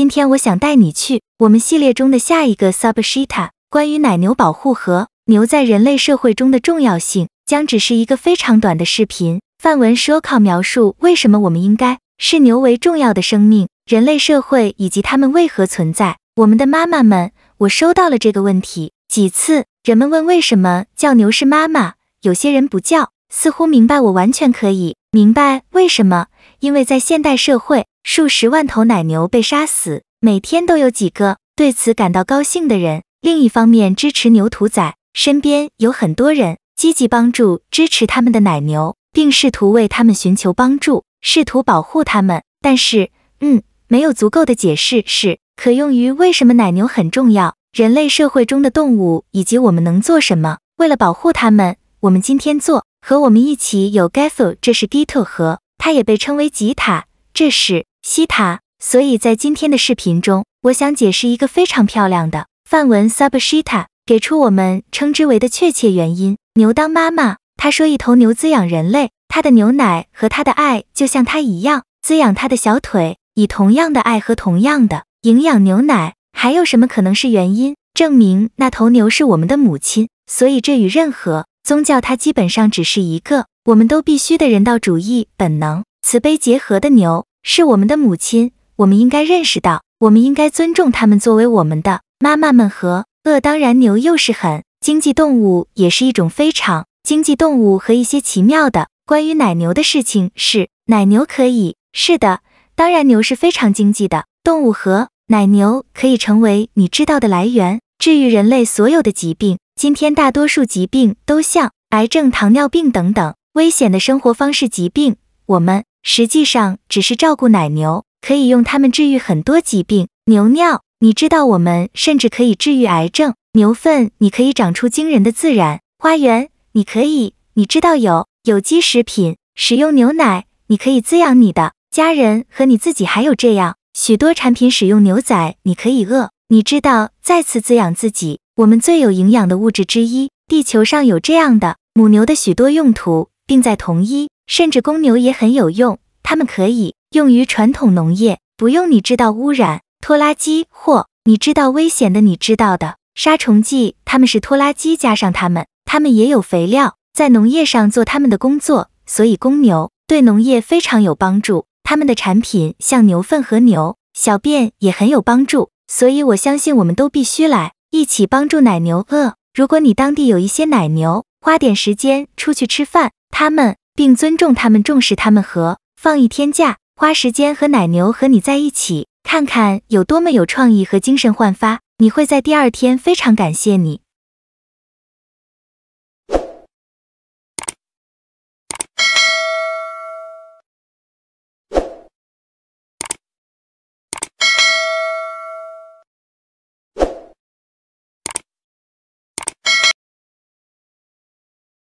今天我想带你去我们系列中的下一个 sub s h i t a 关于奶牛保护和牛在人类社会中的重要性，将只是一个非常短的视频范文，shoak 描述为什么我们应该视牛为重要的生命，人类社会以及它们为何存在。我们的妈妈们，我收到了这个问题几次，人们问为什么叫牛是妈妈，有些人不叫，似乎明白我完全可以明白为什么，因为在现代社会。数十万头奶牛被杀死，每天都有几个对此感到高兴的人。另一方面，支持牛屠宰，身边有很多人积极帮助支持他们的奶牛，并试图为他们寻求帮助，试图保护他们。但是，嗯，没有足够的解释是可用于为什么奶牛很重要，人类社会中的动物以及我们能做什么。为了保护它们，我们今天做和我们一起有 Getho，这是吉他河，它也被称为吉塔，这是。西塔，所以在今天的视频中，我想解释一个非常漂亮的范文。Sabeshita 给出我们称之为的确切原因：牛当妈妈。她说，一头牛滋养人类，它的牛奶和它的爱就像它一样滋养它的小腿，以同样的爱和同样的营养牛奶。还有什么可能是原因，证明那头牛是我们的母亲？所以这与任何宗教，它基本上只是一个我们都必须的人道主义本能、慈悲结合的牛。是我们的母亲，我们应该认识到，我们应该尊重他们作为我们的妈妈们和。饿。当然牛又是很经济动物，也是一种非常经济动物和一些奇妙的关于奶牛的事情是奶牛可以是的，当然牛是非常经济的动物和奶牛可以成为你知道的来源，治愈人类所有的疾病。今天大多数疾病都像癌症、糖尿病等等危险的生活方式疾病，我们。实际上只是照顾奶牛，可以用它们治愈很多疾病。牛尿，你知道我们甚至可以治愈癌症。牛粪，你可以长出惊人的自然花园。你可以，你知道有有机食品使用牛奶，你可以滋养你的家人和你自己。还有这样许多产品使用牛仔，你可以饿，你知道再次滋养自己。我们最有营养的物质之一，地球上有这样的母牛的许多用途，并在同一。甚至公牛也很有用，它们可以用于传统农业，不用你知道污染拖拉机或你知道危险的，你知道的杀虫剂。它们是拖拉机加上它们，它们也有肥料在农业上做它们的工作，所以公牛对农业非常有帮助。它们的产品像牛粪和牛小便也很有帮助，所以我相信我们都必须来一起帮助奶牛。饿，如果你当地有一些奶牛，花点时间出去吃饭，它们。并尊重他们，重视他们，和放一天假，花时间和奶牛和你在一起，看看有多么有创意和精神焕发，你会在第二天非常感谢你。